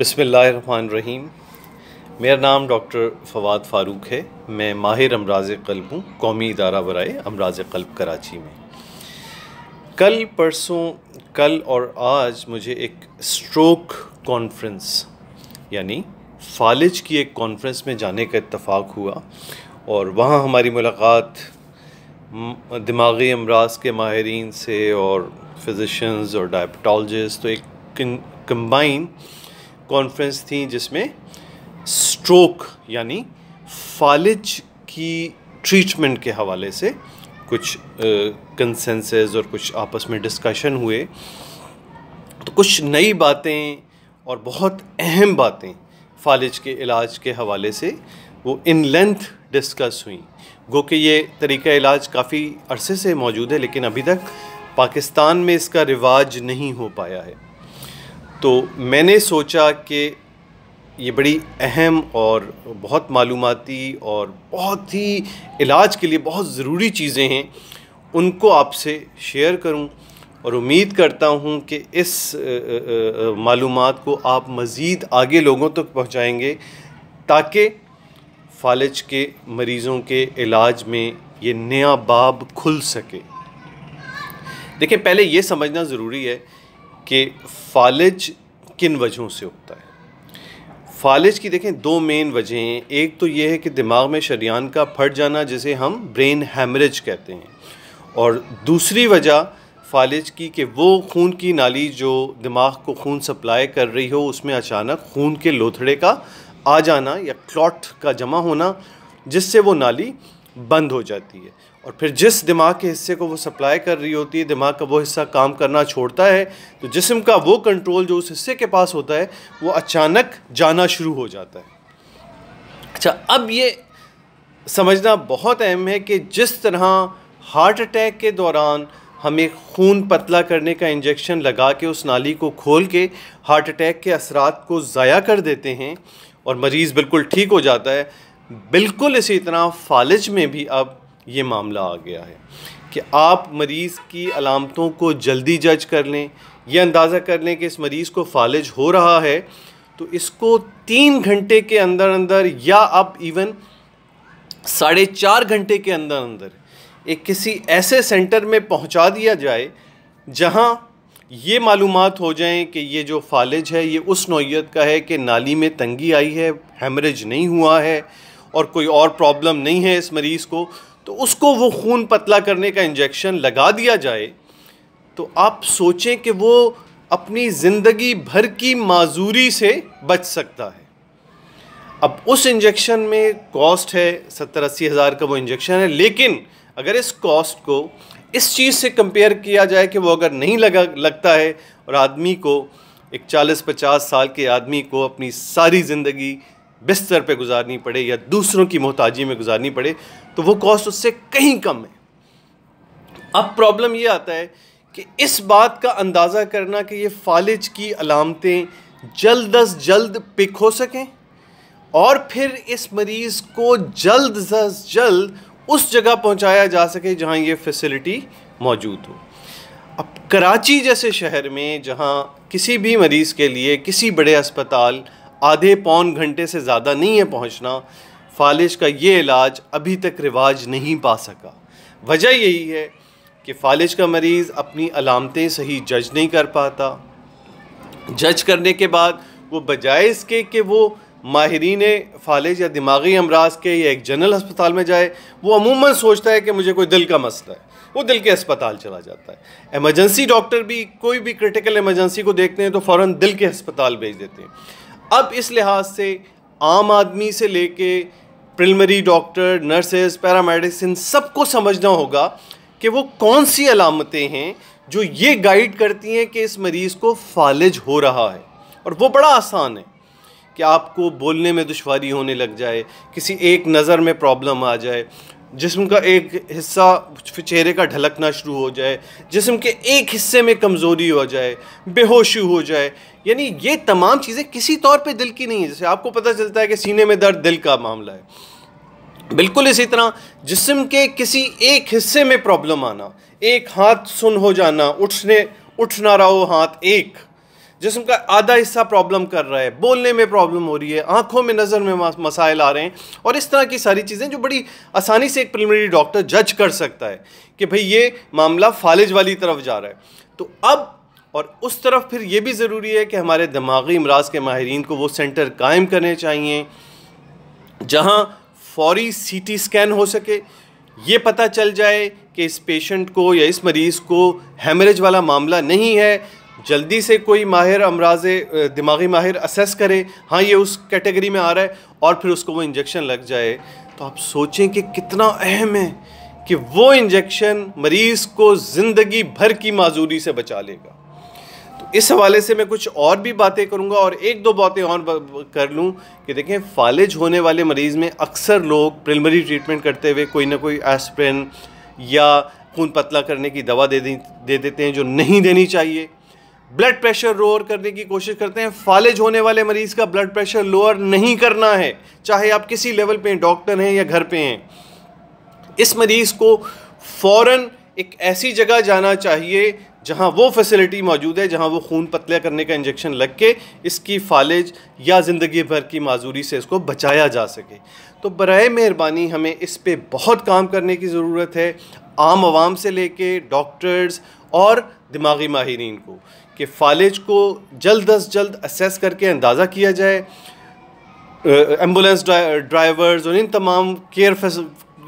रहीम मेरा नाम डॉक्टर फवाद फ़ारूक है मैं माहिर अमराज कल्ब हूँ कौमी इदारा बरए अमराज कल्ब कराची में कल परसों कल और आज मुझे एक स्ट्रोक कॉन्फ्रेंस यानी फालिज की एक कॉन्फ्रेंस में जाने का इतफ़ाक़ हुआ और वहाँ हमारी मुलाकात दिमागी अमराज के माहरीन से और फिज़िशन्स और डायबटोलॉजिस्ट तो एक कम्बाइन कॉन्फ्रेंस थी जिसमें स्ट्रोक यानी फालिज की ट्रीटमेंट के हवाले से कुछ कंसेंसेस और कुछ आपस में डिस्कशन हुए तो कुछ नई बातें और बहुत अहम बातें फालिज के इलाज के हवाले से वो इन लेंथ डिस्कस हुई गो कि ये तरीका इलाज काफ़ी अरसे से मौजूद है लेकिन अभी तक पाकिस्तान में इसका रिवाज नहीं हो पाया है तो मैंने सोचा कि ये बड़ी अहम और बहुत मालूमती और बहुत ही इलाज के लिए बहुत ज़रूरी चीज़ें हैं उनको आपसे शेयर करूं और उम्मीद करता हूं कि इस मालूम को आप मज़ीद आगे लोगों तक पहुंचाएंगे ताकि फालज के मरीज़ों के इलाज में ये नया बाब खुल सके देखिए पहले ये समझना ज़रूरी है कि फालिज किन वजहों से उगता है फालिज की देखें दो मेन वजहें एक तो ये है कि दिमाग में शरियान का फट जाना जिसे हम ब्रेन हैमरेज कहते हैं और दूसरी वजह फालिज की कि वो खून की नाली जो दिमाग को खून सप्लाई कर रही हो उसमें अचानक खून के लोथड़े का आ जाना या क्लॉट का जमा होना जिससे वो नाली बंद हो जाती है और फिर जिस दिमाग के हिस्से को वो सप्लाई कर रही होती है दिमाग का वो हिस्सा काम करना छोड़ता है तो जिसम का वो कंट्रोल जो उस हिस्से के पास होता है वो अचानक जाना शुरू हो जाता है अच्छा अब ये समझना बहुत अहम है कि जिस तरह हार्ट अटैक के दौरान हमें खून पतला करने का इंजेक्शन लगा के उस नाली को खोल के हार्ट अटैक के असरात को ज़ाया कर देते हैं और मरीज़ बिल्कुल ठीक हो जाता है बिल्कुल इसी तरह फालिज में भी अब ये मामला आ गया है कि आप मरीज़ की अलामतों को जल्दी जज कर लें यह अंदाज़ा कर लें कि इस मरीज़ को फालिज हो रहा है तो इसको तीन घंटे के अंदर अंदर या अब इवन साढ़े चार घंटे के अंदर अंदर एक किसी ऐसे सेंटर में पहुंचा दिया जाए जहां ये मालूम हो जाएं कि ये जो फालिज है ये उस नौीयत का है कि नाली में तंगी आई है हेमरेज नहीं हुआ है और कोई और प्रॉब्लम नहीं है इस मरीज़ को तो उसको वो खून पतला करने का इंजेक्शन लगा दिया जाए तो आप सोचें कि वो अपनी ज़िंदगी भर की माजूरी से बच सकता है अब उस इंजेक्शन में कॉस्ट है सत्तर अस्सी हज़ार का वो इंजेक्शन है लेकिन अगर इस कॉस्ट को इस चीज़ से कंपेयर किया जाए कि वो अगर नहीं लगा लगता है और आदमी को एक चालीस पचास साल के आदमी को अपनी सारी ज़िंदगी बिस्तर पे गुजारनी पड़े या दूसरों की मोहताजी में गुजारनी पड़े तो वो कॉस्ट उससे कहीं कम है अब प्रॉब्लम ये आता है कि इस बात का अंदाज़ा करना कि ये फालिज की अलामतें जल्द अज जल्द पिक हो सकें और फिर इस मरीज़ को जल्द अज जल्द उस जगह पहुंचाया जा सके जहां ये फैसिलिटी मौजूद हो अब कराची जैसे शहर में जहां किसी भी मरीज़ के लिए किसी बड़े अस्पताल आधे पौन घंटे से ज़्यादा नहीं है पहुंचना फालिश का ये इलाज अभी तक रिवाज नहीं पा सका वजह यही है कि फालिश का मरीज़ अपनी अलामतें सही जज नहीं कर पाता जज करने के बाद वो बजाय इसके कि वो माहरीन फालिज या दिमागी अमराज के या एक जनरल अस्पताल में जाए वो अमूमन सोचता है कि मुझे कोई दिल का मसला है वो दिल के अस्पताल चला जाता है एमरजेंसी डॉक्टर भी कोई भी क्रिटिकल एमरजेंसी को देखते हैं तो फ़ौर दिल के अस्पताल भेज देते हैं अब इस लिहाज से आम आदमी से लेके प्रिलमरी डॉक्टर नर्सेज पैरामेडिसिन सब सबको समझना होगा कि वो कौन सी अलामतें हैं जो ये गाइड करती हैं कि इस मरीज़ को फालिज हो रहा है और वो बड़ा आसान है कि आपको बोलने में दुशारी होने लग जाए किसी एक नज़र में प्रॉब्लम आ जाए जिसम का एक हिस्सा चेहरे का ढलकना शुरू हो जाए जिसम के एक हिस्से में कमज़ोरी हो जाए बेहोशी हो जाए यानी ये तमाम चीज़ें किसी तौर पे दिल की नहीं है जैसे आपको पता चलता है कि सीने में दर्द दिल का मामला है बिल्कुल इसी तरह जिसम के किसी एक हिस्से में प्रॉब्लम आना एक हाथ सुन हो जाना उठने उठ ना रहा हो हाथ एक जिसम का आधा हिस्सा प्रॉब्लम कर रहा है बोलने में प्रॉब्लम हो रही है आंखों में नज़र में मसाइल आ रहे हैं और इस तरह की सारी चीज़ें जो बड़ी आसानी से एक प्रिलिमिनरी डॉक्टर जज कर सकता है कि भाई ये मामला फालिज वाली तरफ जा रहा है तो अब और उस तरफ फिर ये भी ज़रूरी है कि हमारे दिमागी अमराज के माहरीन को वो सेंटर कायम करने चाहिए जहाँ फौरी सी टी स्कैन हो सके ये पता चल जाए कि इस पेशेंट को या इस मरीज़ को हेमरेज वाला मामला नहीं है जल्दी से कोई माहिर अमराज दिमागी माहिर असेस करे हाँ ये उस कैटेगरी में आ रहा है और फिर उसको वो इंजेक्शन लग जाए तो आप सोचें कि कितना अहम है कि वो इंजेक्शन मरीज़ को ज़िंदगी भर की माजूरी से बचा लेगा इस हवाले से मैं कुछ और भी बातें करूँगा और एक दो बातें और कर लूँ कि देखें फालिज होने वाले मरीज़ में अक्सर लोग प्रिलमरी ट्रीटमेंट करते हुए कोई ना कोई एस्प्रिन या खून पतला करने की दवा दे दे देते हैं जो नहीं देनी चाहिए ब्लड प्रेशर लोअर करने की कोशिश करते हैं फालिज होने वाले मरीज़ का ब्लड प्रेशर लोअर नहीं करना है चाहे आप किसी लेवल पे हैं डॉक्टर हैं या घर पे हैं इस मरीज़ को फ़ौर एक ऐसी जगह जाना चाहिए जहाँ वो फैसिलिटी मौजूद है जहाँ वो खून पतला करने का इंजेक्शन लग के इसकी फालिज या ज़िंदगी भर की माजूरी से इसको बचाया जा सके तो बर मेहरबानी हमें इस पर बहुत काम करने की ज़रूरत है आम आवाम से लेके डॉक्टर्स और दिमागी माहरीन को कि फालिज को जल्द अज जल्द असेस करके अंदाज़ा किया जाए एम्बुलेंस ड्राइवर्स और इन तमाम केयर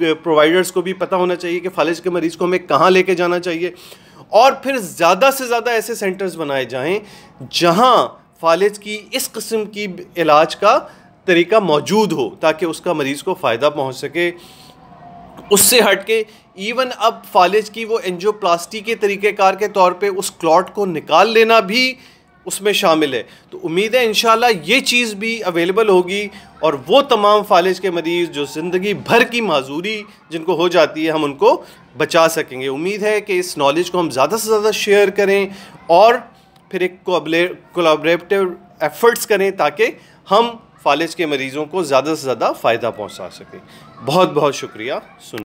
प्रोवाइडर्स को भी पता होना चाहिए कि फालिज के मरीज़ को हमें कहाँ लेके जाना चाहिए और फिर ज़्यादा से ज़्यादा ऐसे सेंटर्स बनाए जाएं जहां फालिज की इस कस्म की इलाज का तरीका मौजूद हो ताकि उसका मरीज़ को फ़ायदा पहुंच सके उससे हट के इवन अब फालिज की वो एनजियोप्लास्टी के तरीक़ेकार के तौर पे उस क्लॉट को निकाल लेना भी उसमें शामिल है तो उम्मीद है इन ये चीज़ भी अवेलेबल होगी और वो तमाम फालिज के मरीज़ जो ज़िंदगी भर की माजूरी जिनको हो जाती है हम उनको बचा सकेंगे उम्मीद है कि इस नॉलेज को हम ज़्यादा से ज़्यादा शेयर करें और फिर एक कोलाबरेटिव एफ़र्ट्स करें ताकि हम फालिज के मरीज़ों को ज़्यादा से ज़्यादा फ़ायदा पहुँचा सकें बहुत बहुत शुक्रिया सुन